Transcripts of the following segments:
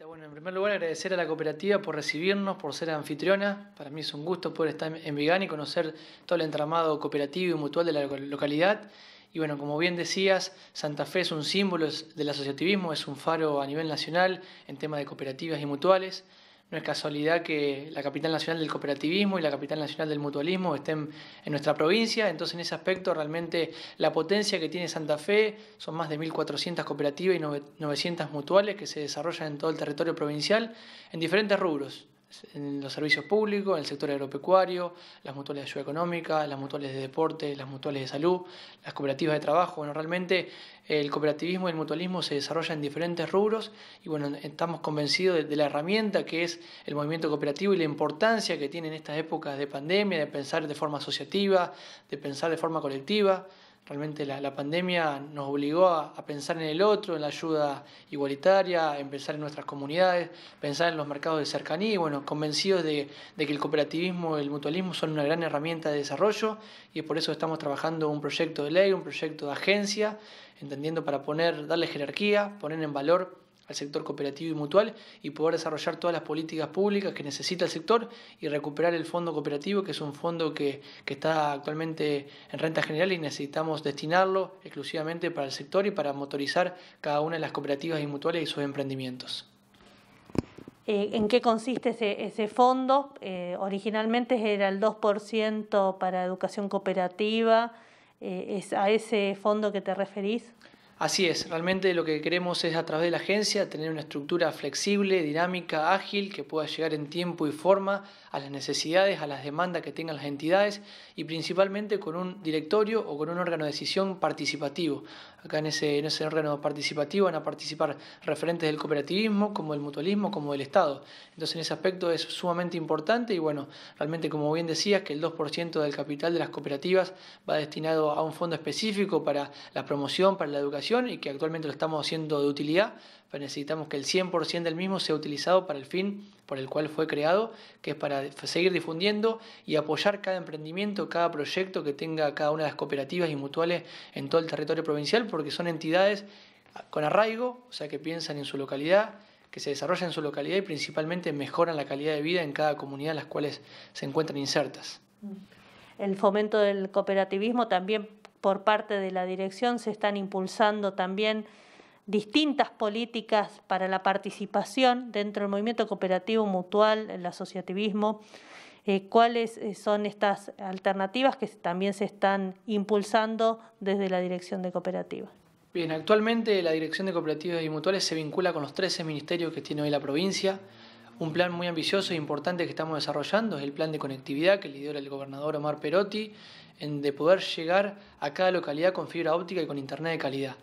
en primer lugar agradecer a la cooperativa por recibirnos, por ser anfitriona. Para mí es un gusto poder estar en Vigán y conocer todo el entramado cooperativo y mutual de la localidad. Y bueno, como bien decías, Santa Fe es un símbolo del asociativismo, es un faro a nivel nacional en temas de cooperativas y mutuales. No es casualidad que la capital nacional del cooperativismo y la capital nacional del mutualismo estén en nuestra provincia, entonces en ese aspecto realmente la potencia que tiene Santa Fe son más de 1.400 cooperativas y 900 mutuales que se desarrollan en todo el territorio provincial en diferentes rubros, en los servicios públicos, en el sector agropecuario, las mutuales de ayuda económica, las mutuales de deporte, las mutuales de salud, las cooperativas de trabajo. Bueno, realmente el cooperativismo y el mutualismo se desarrollan en diferentes rubros y bueno, estamos convencidos de, de, la herramienta que es el movimiento cooperativo y la importancia que tiene en estas épocas de pandemia, de pensar de forma asociativa, de pensar de forma colectiva. Realmente la, pandemia nos obligó a, pensar en el otro, en la ayuda igualitaria, en pensar en nuestras comunidades, pensar en los mercados de cercanía y bueno, convencidos de, de que el cooperativismo y el mutualismo son una gran herramienta de desarrollo y por eso estamos trabajando un proyecto de ley, un proyecto de agencia, entendiendo para poner, darle jerarquía, poner en valor al sector cooperativo y mutual y poder desarrollar todas las políticas públicas que necesita el sector y recuperar el fondo cooperativo, que es un fondo que, está actualmente en renta general y necesitamos destinarlo exclusivamente para el sector y para motorizar cada una de las cooperativas y mutuales y sus emprendimientos. Eh, ¿En qué consiste ese, ese fondo? Eh, originalmente era el 2% para educación cooperativa. Eh, ¿Es a ese fondo que te referís? Así es, realmente lo que queremos es a través de la agencia tener una estructura flexible, dinámica, ágil, que pueda llegar en tiempo y forma a las necesidades, a las demandas que tengan las entidades y principalmente con un directorio o con un órgano de decisión participativo. Acá en ese, en ese órgano participativo van a participar referentes del cooperativismo, como del mutualismo, como del Estado. Entonces en ese aspecto es sumamente importante y bueno, realmente como bien decías que el 2% del capital de las cooperativas va destinado a un fondo específico para la promoción, para la educación y que actualmente lo estamos haciendo de utilidad, pero necesitamos que el 100% del mismo sea utilizado para el fin por el cual fue creado, que es para seguir difundiendo y apoyar cada emprendimiento, cada proyecto que tenga cada una de las cooperativas y mutuales en todo el territorio provincial, porque son entidades con arraigo, o sea, que piensan en su localidad, que se desarrollan en su localidad y principalmente mejoran la calidad de vida en cada comunidad en las cuales se encuentran insertas. El fomento del cooperativismo también por parte de la dirección se están impulsando también distintas políticas para la participación dentro del movimiento cooperativo mutual, el asociativismo, eh, cuáles eh, son estas alternativas que también se están impulsando desde la dirección de cooperativas. Bien, actualmente la Dirección de Cooperativas y Mutuales se vincula con los 13 ministerios que tiene hoy la provincia, un plan muy ambicioso e importante que estamos desarrollando es el plan de conectividad que lidera el gobernador Omar Perotti, en de poder llegar a cada localidad con fibra óptica y con internet de calidad.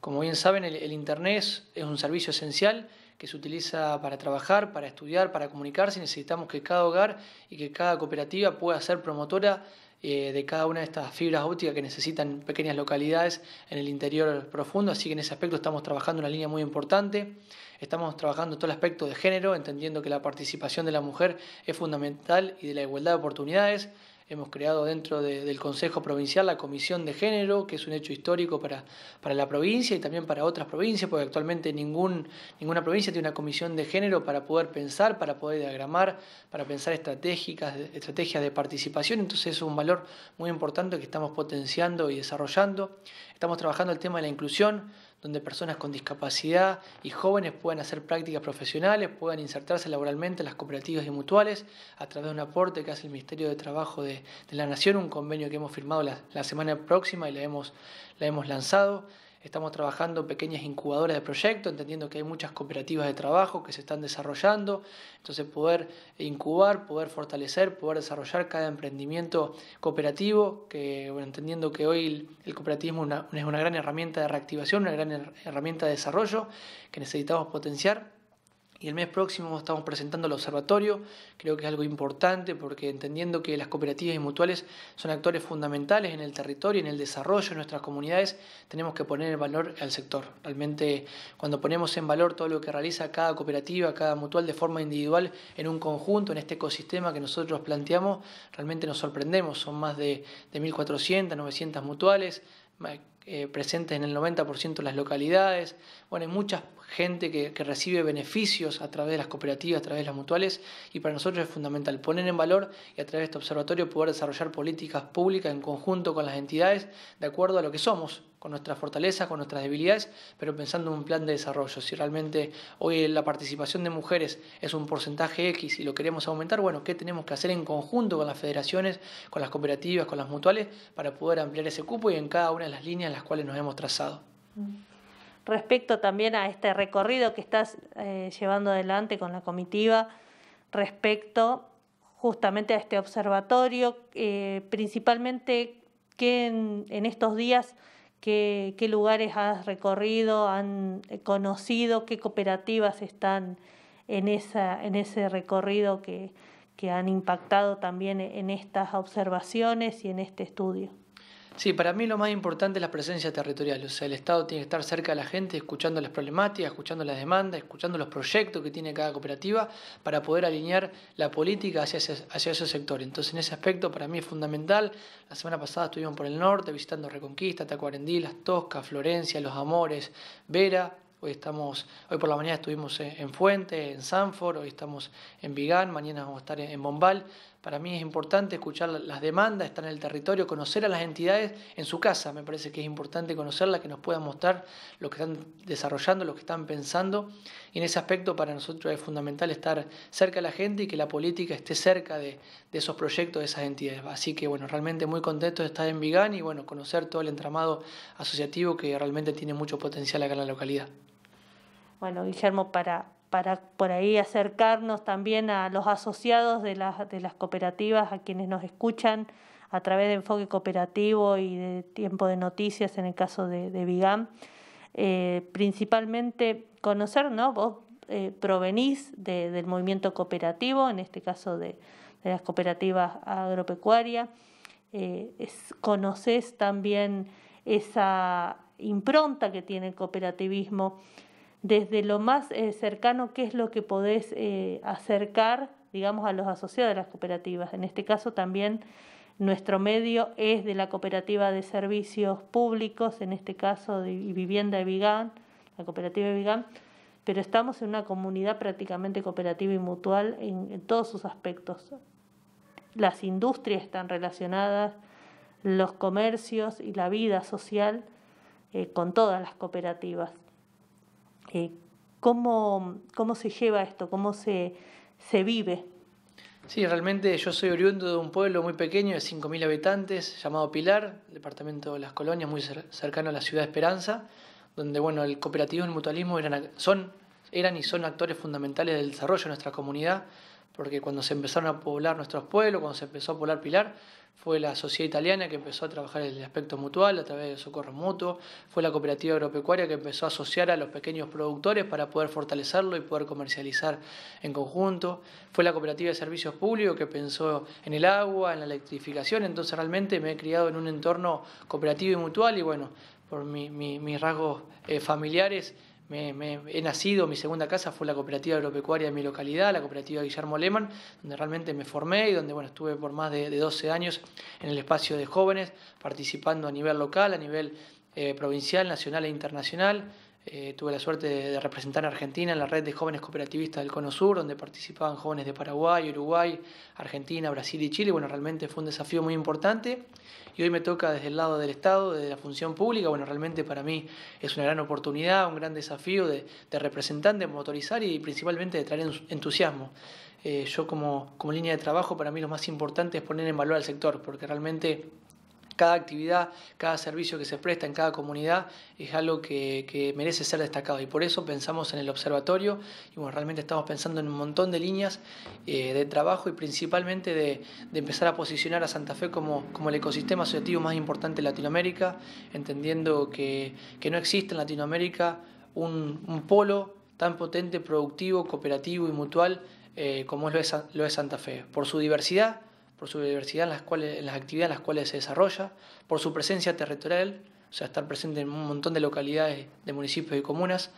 Como bien saben, el, internet es un servicio esencial que se utiliza para trabajar, para estudiar, para comunicarse. Necesitamos que cada hogar y que cada cooperativa pueda ser promotora eh, de cada una de estas fibras ópticas que necesitan pequeñas localidades en el interior profundo, así que en ese aspecto estamos trabajando una línea muy importante. Estamos trabajando todo el aspecto de género, entendiendo que la participación de la mujer es fundamental y de la igualdad de oportunidades. Hemos creado dentro del Consejo Provincial la Comisión de Género, que es un hecho histórico para, la provincia y también para otras provincias, porque actualmente ninguna provincia tiene una comisión de género para poder pensar, para poder diagramar, para pensar estrategias de participación. Entonces es un valor muy importante que estamos potenciando y desarrollando. Estamos trabajando el tema de la inclusión donde personas con discapacidad y jóvenes puedan hacer prácticas profesionales, puedan insertarse laboralmente en las cooperativas y mutuales a través de un aporte que hace el Ministerio de Trabajo de, la Nación, un convenio que hemos firmado la, semana próxima y la hemos lanzado. Estamos trabajando pequeñas incubadoras de proyectos, entendiendo que hay muchas cooperativas de trabajo que se están desarrollando. Entonces poder incubar, poder fortalecer, poder desarrollar cada emprendimiento cooperativo, que entendiendo que hoy el cooperativismo es una gran herramienta de reactivación, una gran herramienta de desarrollo que necesitamos potenciar. Y el mes próximo estamos presentando el observatorio, creo que es algo importante porque entendiendo que las cooperativas y mutuales son actores fundamentales en el territorio, en el desarrollo de nuestras comunidades, tenemos que poner el valor al sector. Realmente cuando ponemos en valor todo lo que realiza cada cooperativa, cada mutual de forma individual, en un conjunto, en este ecosistema que nosotros planteamos, realmente nos sorprendemos. Son más de, de 1.400, 900 mutuales eh, presentes en el 90% de las localidades. Bueno, hay mucha gente que, recibe beneficios a través de las cooperativas, a través de las mutuales, y para nosotros es fundamental poner en valor y a través de este observatorio poder desarrollar políticas públicas en conjunto con las entidades de acuerdo a lo que somos, con nuestras fortalezas, con nuestras debilidades, pero pensando en un plan de desarrollo. Si realmente hoy la participación de mujeres es un porcentaje X y lo queremos aumentar, bueno, ¿qué tenemos que hacer en conjunto con las federaciones, con las cooperativas, con las mutuales, para poder ampliar ese cupo y en cada una de las líneas en las cuales nos hemos trazado? Mm. Respecto también a este recorrido que estás eh, llevando adelante con la comitiva, respecto justamente a este observatorio, eh, principalmente que en estos días qué, lugares has recorrido, han eh, conocido, qué cooperativas están en, esa, en ese recorrido que, que han impactado también en estas observaciones y en este estudio. Sí, para mí lo más importante es la presencia territorial. O sea, el Estado tiene que estar cerca de la gente, escuchando las problemáticas, escuchando las demandas, escuchando los proyectos que tiene cada cooperativa para poder alinear la política hacia ese, sector. Entonces, en ese aspecto, para mí es fundamental. La semana pasada estuvimos por el norte visitando Reconquista, Tacuarendí, Las Toscas, Florencia, Los Amores, Vera, Hoy estamos, hoy por la mañana estuvimos en Fuente, en Sanford, hoy estamos en Vigán, mañana vamos a estar en Bombal. Para mí es importante escuchar las demandas, estar en el territorio, conocer a las entidades en su casa. Me parece que es importante conocerlas, que nos puedan mostrar lo que están desarrollando, lo que están pensando. Y en ese aspecto para nosotros es fundamental estar cerca de la gente y que la política esté cerca de, esos proyectos, de esas entidades. Así que bueno, realmente muy contento de estar en Vigán y bueno, conocer todo el entramado asociativo que realmente tiene mucho potencial acá en la localidad. Bueno, Guillermo, para, para por ahí acercarnos también a los asociados de las, de las cooperativas, a quienes nos escuchan a través de enfoque cooperativo y de tiempo de noticias en el caso de, de Vigam. Eh, principalmente conocer, ¿no? Vos eh, provenís del movimiento cooperativo, en este caso de, las cooperativas agropecuarias, eh, conoces también esa impronta que tiene el cooperativismo desde lo más eh, cercano qué es lo que podés eh, acercar, digamos, a los asociados de las cooperativas. En este caso también nuestro medio es de la cooperativa de servicios públicos, en este caso de vivienda de Vigán, la cooperativa de Vigán, pero estamos en una comunidad prácticamente cooperativa y mutual en, todos sus aspectos. Las industrias están relacionadas, los comercios y la vida social eh, con todas las cooperativas. Eh, ¿cómo, se lleva esto? ¿Cómo se, vive? Sí, realmente yo soy oriundo de un pueblo muy pequeño de 5.000 habitantes llamado Pilar, departamento de las Colonias, muy cercano a la ciudad de Esperanza, donde el cooperativo y el mutualismo eran, son, eran y son actores fundamentales del desarrollo de nuestra comunidad porque cuando se empezaron a poblar nuestros pueblos, cuando se empezó a poblar Pilar, fue la sociedad italiana que empezó a trabajar el aspecto mutual a través del socorro mutuo, fue la cooperativa agropecuaria que empezó a asociar a los pequeños productores para poder fortalecerlo y poder comercializar en conjunto, fue la cooperativa de servicios públicos que pensó en el agua, en la electrificación, entonces realmente me he criado en un entorno cooperativo y mutual y bueno, por mis rasgos eh, familiares me, he nacido, mi segunda casa fue la cooperativa agropecuaria de mi localidad, la cooperativa Guillermo Lehmann, donde realmente me formé y donde bueno, estuve por más de, doce 12 años en el espacio de jóvenes, participando a nivel local, a nivel eh, provincial, nacional e internacional. Eh, tuve la suerte de, representar a Argentina en la red de jóvenes cooperativistas del Cono Sur, donde participaban jóvenes de Paraguay, Uruguay, Argentina, Brasil y Chile. Bueno, realmente fue un desafío muy importante y hoy me toca desde el lado del Estado, desde la función pública. Bueno, realmente para mí es una gran oportunidad, un gran desafío de, representar, de motorizar y principalmente de traer entusiasmo. Eh, yo como, como línea de trabajo, para mí lo más importante es poner en valor al sector, porque realmente cada actividad, cada servicio que se presta en cada comunidad es algo que, merece ser destacado y por eso pensamos en el observatorio y bueno, realmente estamos pensando en un montón de líneas eh, de trabajo y principalmente de, empezar a posicionar a Santa Fe como, como el ecosistema asociativo más importante de Latinoamérica, entendiendo que, no existe en Latinoamérica un, polo tan potente, productivo, cooperativo y mutual eh, como lo es, lo es Santa Fe, por su diversidad por su diversidad en las, cuales, las actividades en las cuales se desarrolla, por su presencia territorial, o sea, estar presente en un montón de localidades, de municipios y comunas,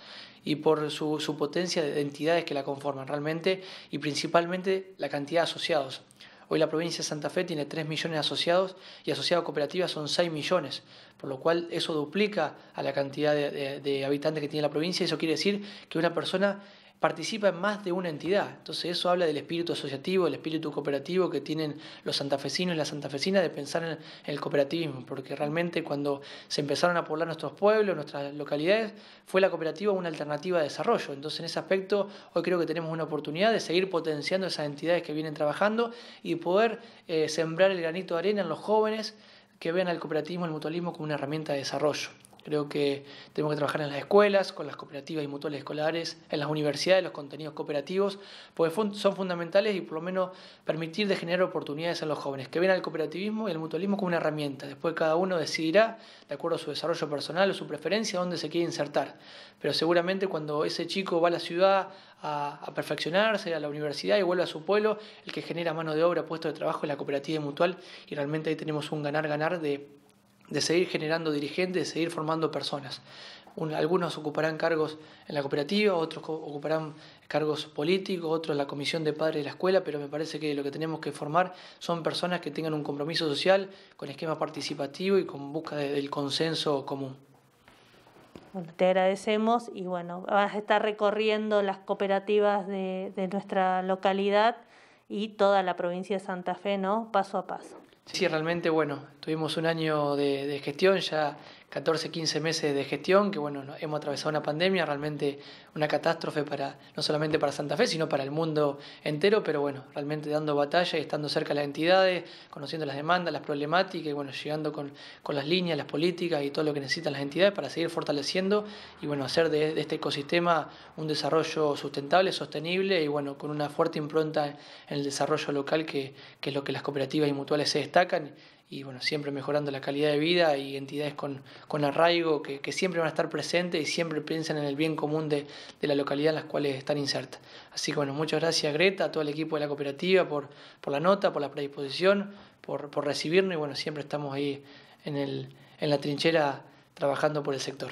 y por su, potencia de entidades que la conforman realmente, y principalmente la cantidad de asociados. Hoy la provincia de Santa Fe tiene 3 millones de asociados y asociados cooperativas son 6 millones, por lo cual eso duplica a la cantidad de, habitantes que tiene la provincia. Eso quiere decir que una persona participa en más de una entidad. Entonces eso habla del espíritu asociativo, el espíritu cooperativo que tienen los santafesinos y las santafesinas de pensar en el cooperativismo, porque realmente cuando se empezaron a poblar nuestros pueblos, nuestras localidades, fue la cooperativa una alternativa de desarrollo. Entonces en ese aspecto hoy creo que tenemos una oportunidad de seguir potenciando esas entidades que vienen trabajando y poder eh, sembrar el granito de arena en los jóvenes que vean al cooperativismo, el mutualismo como una herramienta de desarrollo. Creo que tenemos que trabajar en las escuelas, con las cooperativas y mutuales escolares, en las universidades, los contenidos cooperativos, porque son fundamentales y por lo menos permitir de generar oportunidades en los jóvenes que ven al cooperativismo y al mutualismo como una herramienta. Después cada uno decidirá, de acuerdo a su desarrollo personal o su preferencia, dónde se quiere insertar. Pero seguramente cuando ese chico va a la ciudad a, a perfeccionarse, a la universidad y vuelve a su pueblo, el que genera mano de obra, puesto de trabajo es la cooperativa y mutual y realmente ahí tenemos un ganar-ganar de de seguir generando dirigentes, de seguir formando personas. algunos ocuparán cargos en la cooperativa, otros ocuparán cargos políticos, otros en la comisión de padres de la escuela, pero me parece que lo que tenemos que formar son personas que tengan un compromiso social, con esquema participativo y con busca del consenso común. te agradecemos y bueno, vas a estar recorriendo las cooperativas de nuestra localidad y toda la provincia de Santa Fe, ¿no? Paso a paso. Sí, realmente, bueno, tuvimos un año de, de gestión, ya 14, 15 meses de gestión, que bueno, hemos atravesado una pandemia, realmente una catástrofe para no solamente para Santa Fe, sino para el mundo entero, pero bueno, realmente dando batalla y estando cerca de las entidades, conociendo las demandas, las problemáticas y bueno, llegando con, las líneas, las políticas y todo lo que necesitan las entidades para seguir fortaleciendo y bueno, hacer de, este ecosistema un desarrollo sustentable, sostenible y bueno, con una fuerte impronta en el desarrollo local que, que es lo que las cooperativas y mutuales se destacan y bueno, siempre mejorando la calidad de vida y entidades con, arraigo que, siempre van a estar presentes y siempre piensan en el bien común de, la localidad en las cuales están insertas. Así que bueno, muchas gracias Greta, a todo el equipo de la cooperativa por, la nota, por la predisposición, por, recibirnos y bueno, siempre estamos ahí en, el, en la trinchera trabajando por el sector.